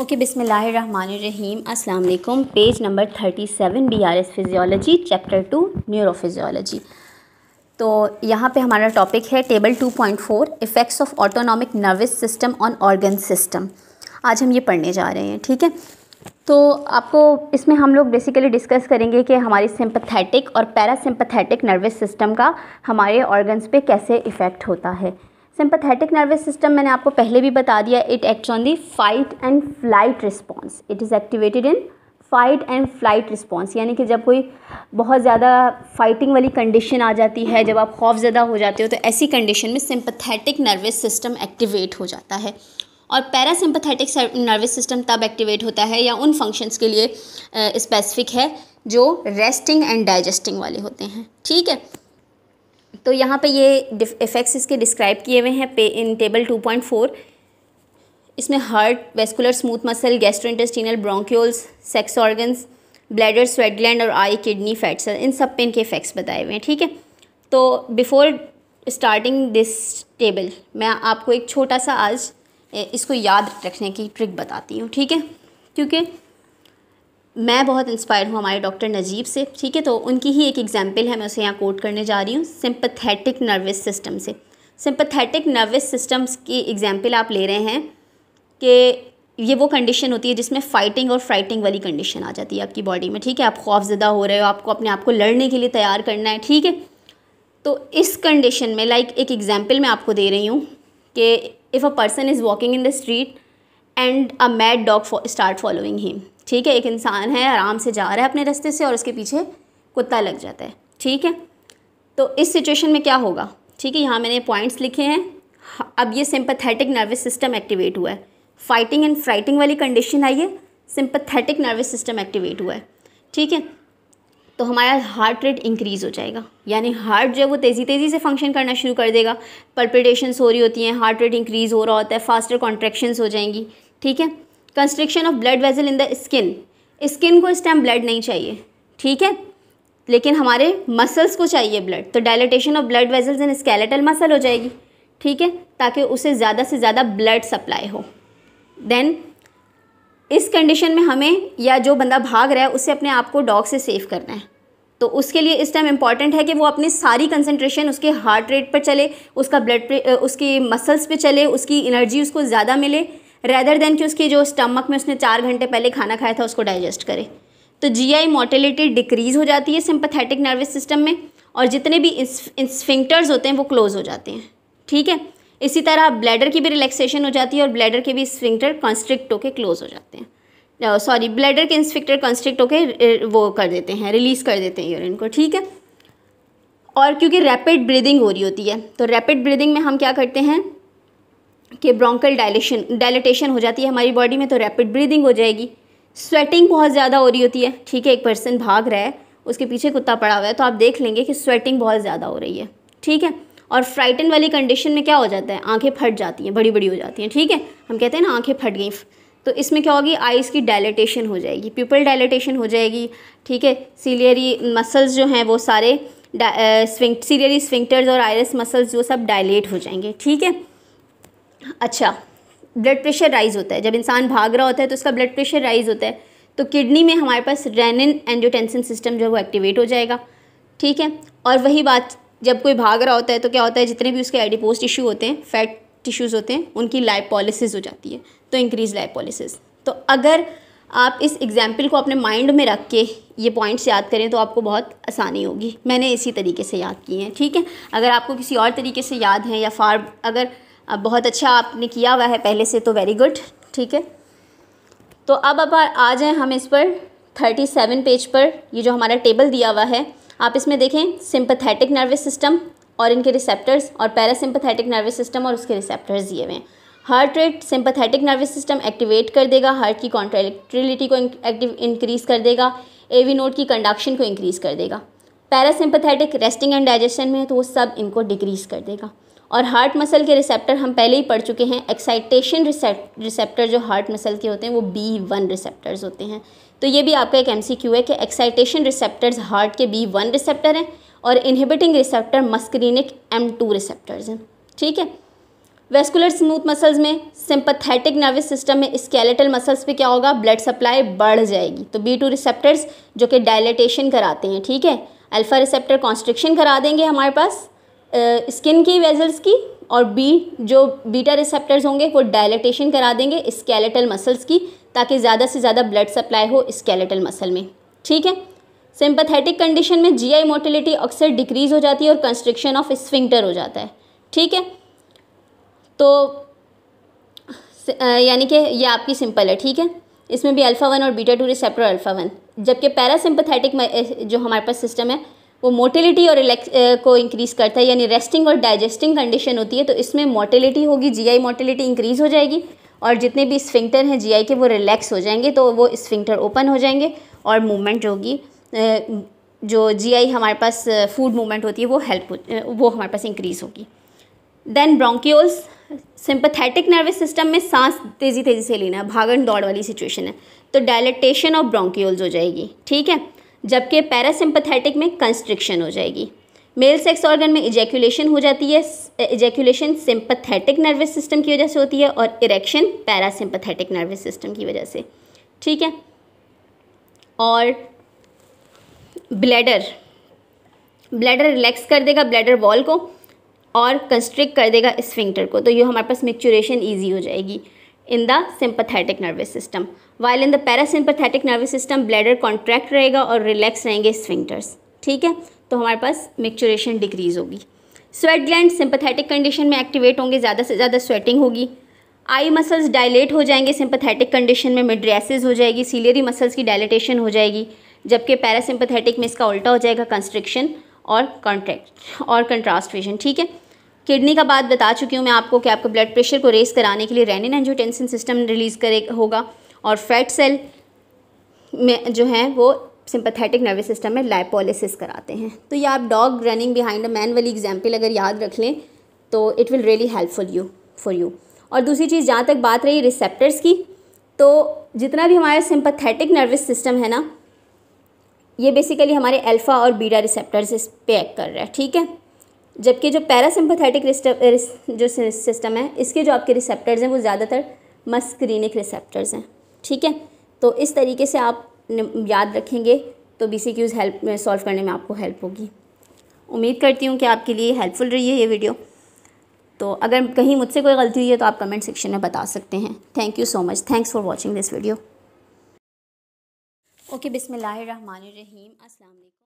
okay बिसमीम अस्सलाम page number thirty seven B R S physiology chapter two neurophysiology तो यहाँ पे हमारा टॉपिक है table two point four effects of autonomic nervous system on organ system आज हम ये पढ़ने जा रहे हैं ठीक है तो आपको इसमें हम लोग बेसिकली डिस्कस करेंगे कि हमारी सिंपथेटिक और पैरासिम्पथेटिक नर्वस सिस्टम का हमारे ऑर्गन्स पे कैसे इफ़ेक्ट होता है सिंपथेटिक नर्वस सिस्टम मैंने आपको पहले भी बता दिया it act on the fight and flight response it is activated in fight and flight response यानी कि जब कोई बहुत ज़्यादा फाइटिंग वाली कंडीशन आ जाती है जब आप खौफ ज़्यादा हो जाते हो तो ऐसी कंडीशन में सिंपथेटिक नर्वस सिस्टम एक्टिवेट हो जाता है और पैरासिम्पथेटिक नर्वस सिस्टम तब एक्टिवेट होता है या उन फंक्शंस के लिए स्पेसिफिक है जो रेस्टिंग एंड डाइजेस्टिंग वाले होते हैं ठीक है तो यहाँ पे ये इफ़ेक्ट्स इसके डिस्क्राइब किए हुए हैं पे इन टेबल 2.4 इसमें heart vascular smooth muscle intestinal bronchioles sex organs bladder sweat gland और आई किडनी फैट्स इन सब पे इनके इफ़ेक्ट्स बताए हुए हैं ठीक है तो बिफ़ोर स्टार्टिंग दिस टेबल मैं आपको एक छोटा सा आज इसको याद रखने की ट्रिक बताती हूँ ठीक है क्योंकि मैं बहुत इंस्पायर हूँ हमारे डॉक्टर नजीब से ठीक है तो उनकी ही एक एग्जाम्पल है मैं उसे यहाँ कोट करने जा रही हूँ सिंपथेटिक नर्वस सिस्टम से सिंपथेटिक नर्वस सिस्टम्स की एग्जाम्पल आप ले रहे हैं कि ये वो कंडीशन होती है जिसमें फ़ाइटिंग और फ्राइटिंग वाली कंडीशन आ जाती है आपकी बॉडी में ठीक है आप खौफजदा हो रहे हो आपको अपने आप को लड़ने के लिए तैयार करना है ठीक है तो इस कंडीशन में लाइक एक एग्जाम्पल मैं आपको दे रही हूँ कि if a person is walking in the street and a mad dog start following him ठीक है एक इंसान है आराम से जा रहा है अपने रास्ते से और उसके पीछे कुत्ता लग जाता है ठीक है तो इस सिचुएशन में क्या होगा ठीक है यहाँ मैंने पॉइंट्स लिखे हैं अब ये सिंपथेटिक नर्वस सिस्टम एक्टिवेट हुआ है फाइटिंग एंड फ्राइटिंग वाली कंडीशन आई है सिंपथेटिक नर्वस सिस्टम एक्टिवेट हुआ है ठीक है तो हमारा हार्ट रेट इंक्रीज़ हो जाएगा यानी हार्ट जो है वो तेज़ी तेज़ी से फंक्शन करना शुरू कर देगा पर्पिटेशंस हो रही होती हैं हार्ट रेट इंक्रीज़ हो रहा होता है फास्टर कॉन्ट्रेक्शन हो जाएंगी ठीक है constriction of blood vessel in the skin skin को इस टाइम ब्लड नहीं चाहिए ठीक है लेकिन हमारे मसल्स को चाहिए ब्लड तो dilatation of blood vessels in skeletal muscle हो जाएगी ठीक है ताकि उसे ज़्यादा से ज़्यादा ब्लड सप्लाई हो देन इस कंडीशन में हमें या जो बंदा भाग रहा है उसे अपने आप को डॉग से सेव करना है तो उसके लिए इस टाइम इम्पॉर्टेंट है कि वो अपनी सारी कंसंट्रेशन उसके हार्ट रेट पर चले उसका ब्लड उसकी मसल्स पे चले उसकी एनर्जी उसको ज़्यादा मिले रेदर देन कि उसकी जो स्टमक में उसने चार घंटे पहले खाना खाया था उसको डाइजेस्ट करे तो जीआई मोटिलिटी डिक्रीज हो जाती है सिंपथेटिक नर्वस सिस्टम में और जितने भी स्फिंक्टर्स होते हैं वो क्लोज हो जाते हैं ठीक है इसी तरह ब्लैडर की भी रिलैक्सेशन हो जाती है और ब्लैडर के भी स्फिंक्टर कंस्ट्रिक्ट होकर क्लोज हो जाते हैं सॉरी ब्लैडर के इंस्फिक्टर कंस्ट्रिक्ट होकर वो कर देते हैं रिलीज़ कर देते हैं यूरिन को ठीक है और क्योंकि रैपिड ब्रीदिंग हो रही होती है तो रैपिड ब्रीदिंग में हम क्या करते हैं के ब्रोंकल डायलेशन डायलिटेशन हो जाती है हमारी बॉडी में तो रैपिड ब्रीदिंग हो जाएगी स्वेटिंग बहुत ज़्यादा हो रही होती है ठीक है एक पर्सन भाग रहा है उसके पीछे कुत्ता पड़ा हुआ है तो आप देख लेंगे कि स्वेटिंग बहुत ज़्यादा हो रही है ठीक है और फ्राइटन वाली कंडीशन में क्या हो जाता है आंखें फट जाती हैं बड़ी बड़ी हो जाती हैं ठीक है हम कहते हैं ना आंखें फट गई तो इसमें क्या होगी आइज़ की डायलिटेशन हो जाएगी पीपल डायलिटेशन हो जाएगी ठीक है सीलियरी मसल्स जो हैं वो सारे सीलियरी स्विंक्टर्स और आयरस मसल्स वो सब डायलेट हो जाएंगे ठीक है अच्छा ब्लड प्रेशर राइज होता है जब इंसान भाग रहा होता है तो उसका ब्लड प्रेशर राइज होता है तो किडनी में हमारे पास रेनिन एंजियोटेंसिन सिस्टम जो है वो एक्टिवेट हो जाएगा ठीक है और वही बात जब कोई भाग रहा होता है तो क्या होता है जितने भी उसके एडिपोज टिश्यू होते हैं फैट टिश्यूज़ होते हैं उनकी लाइपोलिसिस हो जाती है तो इंक्रीज लाइपोलिसिस तो अगर आप इस एग्ज़ाम्पल को अपने माइंड में रख के ये पॉइंट्स याद करें तो आपको बहुत आसानी होगी मैंने इसी तरीके से याद किए हैं ठीक है अगर आपको किसी और तरीके से याद हैं या फार अगर अब बहुत अच्छा आपने किया हुआ है पहले से तो वेरी गुड ठीक है तो अब अब आ जाएँ हम इस पर थर्टी सेवन पेज पर ये जो हमारा टेबल दिया हुआ है आप इसमें देखें सिंपथेटिक नर्वस सिस्टम और इनके रिसेप्टर्स और पैरासिम्पथेटिक नर्वस सिस्टम और उसके रिसेप्टर्स दिए हुए हैं heart rate sympathetic nervous system activate कर देगा हार्ट की कॉन्ट्रेक्ट्रिलिटी को इंक्रीज़ कर देगा एवी नोट की कंडक्शन को इंक्रीज़ कर देगा पैरासिम्पथेटिक रेस्टिंग एंड डाइजेशन में है तो वो सब इनको डिक्रीज़ कर देगा और हार्ट मसल के रिसेप्टर हम पहले ही पढ़ चुके हैं एक्साइटेशन रिसेप्टर जो हार्ट मसल के होते हैं वो बी वन रिसेप्टर्स होते हैं तो ये भी आपका एक एम है कि एक्साइटेशन रिसेप्टर्स हार्ट के बी वन रिसेप्टर हैं और inhibiting receptor muscarinic M two receptors हैं ठीक है वेस्कुलर स्मूथ मसल्स में सिंपथेटिक नर्वस सिस्टम में स्केलेटल मसल्स पे क्या होगा ब्लड सप्लाई बढ़ जाएगी तो बी टू रिसेप्टर्स जो कि डायलेटेशन कराते हैं ठीक है अल्फ़ा रिसेप्टर कॉन्स्ट्रिक्शन करा देंगे हमारे पास स्किन की वेजल्स की और बी जो बीटा रिसेप्टर्स होंगे वो डायलेटेशन करा देंगे स्केलेटल मसल्स की ताकि ज़्यादा से ज़्यादा ब्लड सप्लाई हो स्केलेटल मसल में ठीक है सिंपथेटिक कंडीशन में जीआई मोटिलिटी अक्सर डिक्रीज़ हो जाती है और कंस्ट्रिक्शन ऑफ स्फिंक्टर हो जाता है ठीक है तो यानी कि ये आपकी सिंपल है ठीक है इसमें भी अल्फ़ा वन और beta two receptor alpha one जबकि पैरासिम्पथेटिक जो हमारे पास सिस्टम है वो मोटिलिटी और रिलैक्स को इंक्रीज़ करता है यानी रेस्टिंग और डाइजेस्टिंग कंडीशन होती है तो इसमें मोटिलिटी होगी जीआई मोटिलिटी इंक्रीज़ हो जाएगी और जितने भी स्फिंक्टर हैं जीआई के वो रिलैक्स हो जाएंगे तो वो स्फिंक्टर ओपन हो जाएंगे और मूवमेंट जो होगी जो जीआई हमारे पास फूड मूवमेंट होती है वो हेल्प वो हमारे पास इंक्रीज़ होगी then bronchioles sympathetic nervous system में सांस तेज़ी तेज़ी से लेना है भागन दौड़ वाली सिचुएशन है तो डायलेटेशन ऑफ ब्रोंकियोल्स हो जाएगी ठीक है जबकि पैरासिम्पथेटिक में कंस्ट्रिक्शन हो जाएगी मेल सेक्स ऑर्गन में इजैक्यूलेशन हो जाती है इजैक्यूलेशन सिंपथेटिक नर्वस सिस्टम की वजह से होती है और इरेक्शन पैरासिम्पथेटिक नर्वस सिस्टम की वजह से ठीक है और ब्लैडर ब्लैडर रिलैक्स कर देगा ब्लैडर वॉल को और कंस्ट्रिक्ट कर देगा स्फिंक्टर को तो ये हमारे पास मिक्चुरेशन ईजी हो जाएगी in the sympathetic nervous system while in the parasympathetic nervous system bladder contract रहेगा और रिलैक्स रहेंगे स्फिंक्टर्स ठीक है तो हमारे पास मिक्चुरेशन डिक्रीज़ होगी स्वेट ग्लैंड सिंपथेटिक कंडीशन में एक्टिवेट होंगे ज़्यादा से ज़्यादा स्वेटिंग होगी आई मसल्स डायलेट हो जाएंगे सिंपथेटिक कंडीशन में मिड्रेसिस हो जाएगी सीलियरी मसल्स की डायलेटेशन हो जाएगी जबकि पैरासिम्पथेटिक में इसका उल्टा हो जाएगा कंस्ट्रिक्शन और कॉन्ट्रैक्ट और कंट्रास्ट विजन ठीक है किडनी का बात बता चुकी हूँ मैं आपको कि आपका ब्लड प्रेशर को रेस कराने के लिए रैनिन एंजियोटेंसिन सिस्टम रिलीज़ करे होगा और फैट सेल में जो है वो सिंपथेटिक नर्वस सिस्टम में लाइपोलिसिस कराते हैं तो ये आप dog running behind a man वाली एग्जाम्पल अगर याद रख लें तो it will really helpful you for you और दूसरी चीज़ जहाँ तक बात रही रिसेप्टर्स की तो जितना भी हमारा सिंपथेटिक नर्वस सिस्टम है ना ये बेसिकली हमारे अल्फ़ा और बीटा रिसेप्टर्स इस पे एक्ट कर रहा है ठीक है जबकि जो पैरासिम्पथेटिक जो सिस्टम है इसके जो आपके रिसेप्टर्स हैं वो ज़्यादातर मस्क्रीनिक रिसेप्टर्स हैं ठीक है तो इस तरीके से आप याद रखेंगे तो B C Qs help solve करने में आपको हेल्प होगी उम्मीद करती हूँ कि आपके लिए हेल्पफुल रही है ये वीडियो तो अगर कहीं मुझसे कोई गलती हुई है तो आप कमेंट सेक्शन में बता सकते हैं thank you so much thanks for watching this video okay बिसमीम अल्लाम